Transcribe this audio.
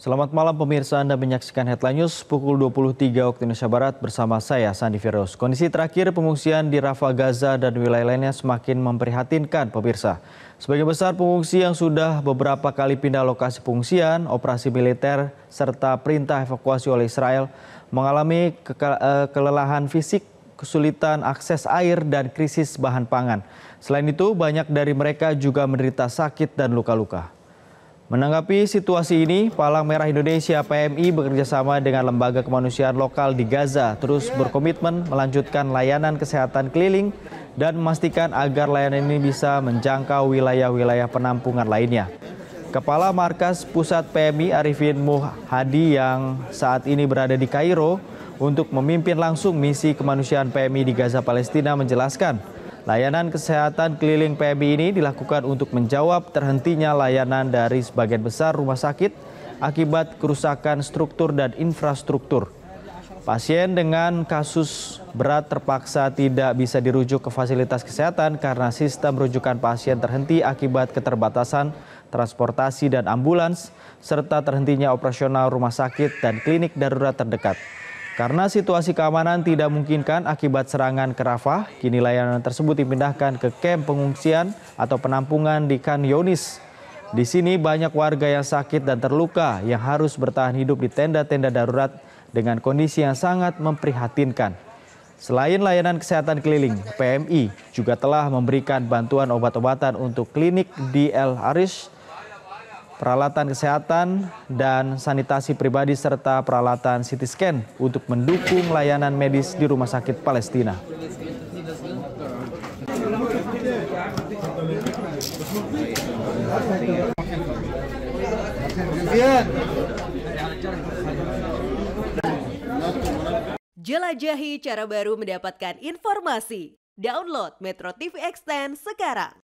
Selamat malam pemirsa Anda menyaksikan Headline News pukul 23 waktu Indonesia Barat bersama saya Sandi Firoz. Kondisi terakhir pengungsian di Rafa Gaza dan wilayah lainnya semakin memprihatinkan pemirsa. Sebagai besar pengungsi yang sudah beberapa kali pindah lokasi pengungsian, operasi militer serta perintah evakuasi oleh Israel mengalami ke eh, kelelahan fisik kesulitan akses air, dan krisis bahan pangan. Selain itu, banyak dari mereka juga menderita sakit dan luka-luka. Menanggapi situasi ini, Palang Merah Indonesia PMI bekerjasama dengan lembaga kemanusiaan lokal di Gaza terus berkomitmen melanjutkan layanan kesehatan keliling dan memastikan agar layanan ini bisa menjangkau wilayah-wilayah penampungan lainnya. Kepala Markas Pusat PMI Arifin Muhadi yang saat ini berada di Kairo untuk memimpin langsung misi kemanusiaan PMI di Gaza Palestina menjelaskan, Layanan kesehatan keliling PMI ini dilakukan untuk menjawab terhentinya layanan dari sebagian besar rumah sakit akibat kerusakan struktur dan infrastruktur. Pasien dengan kasus berat terpaksa tidak bisa dirujuk ke fasilitas kesehatan karena sistem rujukan pasien terhenti akibat keterbatasan transportasi dan ambulans, serta terhentinya operasional rumah sakit dan klinik darurat terdekat. Karena situasi keamanan tidak mungkinkan akibat serangan ke Rafah, kini layanan tersebut dipindahkan ke kamp pengungsian atau penampungan di Khan Yunis. Di sini banyak warga yang sakit dan terluka yang harus bertahan hidup di tenda-tenda darurat dengan kondisi yang sangat memprihatinkan. Selain layanan kesehatan keliling, PMI juga telah memberikan bantuan obat-obatan untuk klinik di El Arish, peralatan kesehatan dan sanitasi pribadi serta peralatan CT scan untuk mendukung layanan medis di Rumah Sakit Palestina. Jelajahi cara baru mendapatkan informasi. Download Metro TV Extend sekarang.